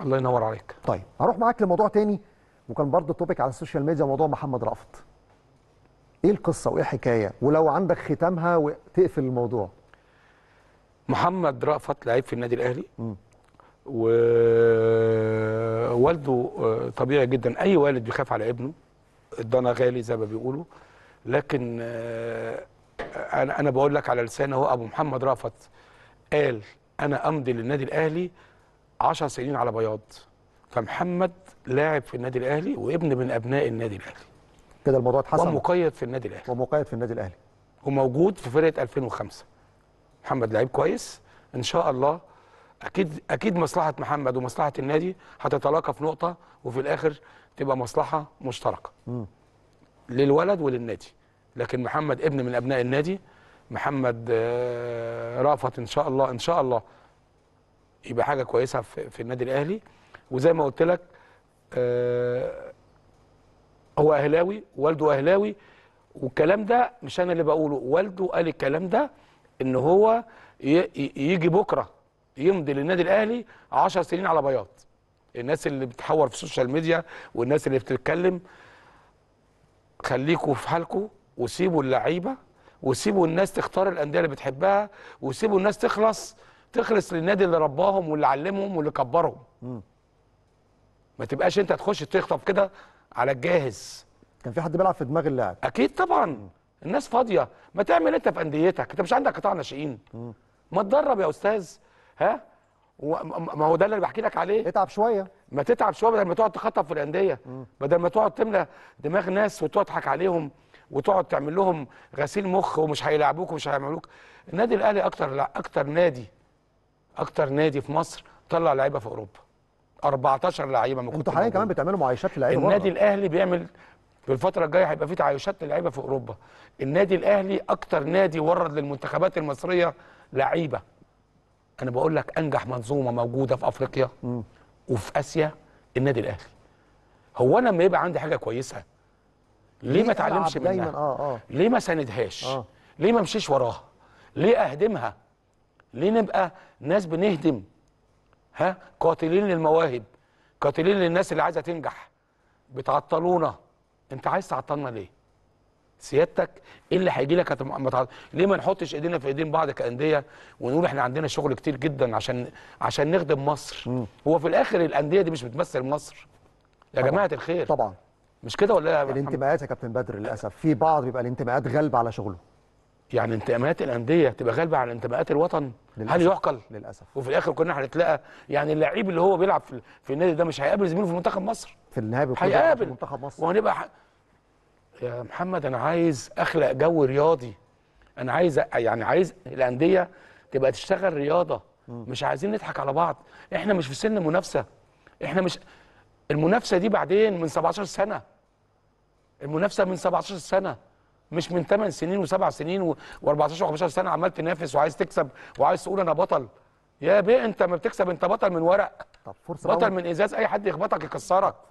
الله ينور عليك طيب هروح معاك لموضوع تاني وكان برضه توبيك على السوشيال ميديا موضوع محمد رأفت ايه القصه وايه الحكايه ولو عندك ختامها وتقفل الموضوع محمد رأفت لعيب في النادي الاهلي م. ووالده آه، طبيعي جدا اي والد بيخاف على ابنه الضنا غالي زي ما بيقولوا لكن آه، انا انا بقول لك على لسانه هو ابو محمد رأفت قال انا امضي للنادي الاهلي 10 سنين على بياض فمحمد لاعب في النادي الاهلي وابن من ابناء النادي الاهلي كده الموضوع اتحسن ومقيد في النادي الاهلي ومقيد في النادي الاهلي وموجود في فرقه 2005 محمد لعيب كويس ان شاء الله اكيد اكيد مصلحه محمد ومصلحه النادي هتتلاقى في نقطه وفي الاخر تبقى مصلحه مشتركه م. للولد وللنادي لكن محمد ابن من ابناء النادي محمد آه، رافت ان شاء الله ان شاء الله يبقى حاجه كويسه في, في النادي الاهلي وزي ما قلت لك آه هو اهلاوي والده اهلاوي والكلام ده مش انا اللي بقوله والده قال الكلام ده ان هو يجي بكره يمضي للنادي الاهلي 10 سنين على بياض الناس اللي بتحور في السوشيال ميديا والناس اللي بتتكلم خليكوا في حالكوا وسيبوا اللعيبه وسيبوا الناس تختار الانديه اللي بتحبها وسيبوا الناس تخلص تخلص للنادي اللي رباهم واللي علمهم واللي كبرهم ما تبقاش انت تخش تخطف كده على الجاهز كان في حد بيلعب في دماغ اللاعب اكيد طبعا الناس فاضيه ما تعمل انت في انديتك انت مش عندك قطاع ناشئين ما تدرب يا استاذ ها ما هو ده اللي بحكي لك عليه اتعب شويه ما تتعب شويه بدل ما تقعد تخطف في الانديه بدل ما تقعد تملى دماغ ناس وتضحك عليهم وتقعد تعمل لهم غسيل مخ ومش هيلعبوك ومش هيعملوك النادي الاهلي اكتر لا اكتر نادي اكتر نادي في مصر طلع لعيبه في اوروبا 14 لعيبه ما انتوا حاليا كمان بتعملوا معايشات للعيبه النادي الاهلي بيعمل في الفتره الجايه هيبقى في تعايشات للعيبه في اوروبا النادي الاهلي اكتر نادي ورد للمنتخبات المصريه لعيبه انا بقول لك انجح منظومه موجوده في افريقيا م. وفي اسيا النادي الاهلي هو انا لما يبقى عندي حاجه كويسه ليه ما اتعلمش منها آه آه. ليه ما سندهاش آه. ليه ما امشيش وراها ليه اهدمها ليه نبقى ناس بنهدم ها قاتلين للمواهب قاتلين للناس اللي عايزه تنجح بتعطلونا انت عايز تعطلنا ليه سيادتك ايه اللي هيجي لك هتم... ليه ما نحطش ايدينا في ايدين بعض كانديه ونقول احنا عندنا شغل كتير جدا عشان عشان نخدم مصر م. هو في الاخر الانديه دي مش بتمثل مصر يا طبعًا. جماعه الخير طبعا مش كده ولا إيه الانتماءات يا كابتن بدر للاسف في بعض بيبقى الانتماءات غالبه على شغله يعني انتماءات الانديه تبقى غالبه على انتماءات الوطن للأسف. هل يعقل للاسف وفي الاخر كنا هنتلاقى يعني اللعيب اللي هو بيلعب في, في النادي ده مش هيقابل زميله في منتخب مصر في النهائي في منتخب مصر وهنبقى ح... يا محمد انا عايز اخلق جو رياضي انا عايز أ... يعني عايز الانديه تبقى تشتغل رياضه م. مش عايزين نضحك على بعض احنا مش في سن منافسه احنا مش المنافسه دي بعدين من 17 سنه المنافسه من 17 سنه مش من 8 سنين و7 سنين و14 و15 سنه عمال تنافس وعايز تكسب وعايز تقول انا بطل يا بيه انت ما بتكسب انت بطل من ورق طب فرصه بطل أول. من ازاز اي حد يخبطك يكسرك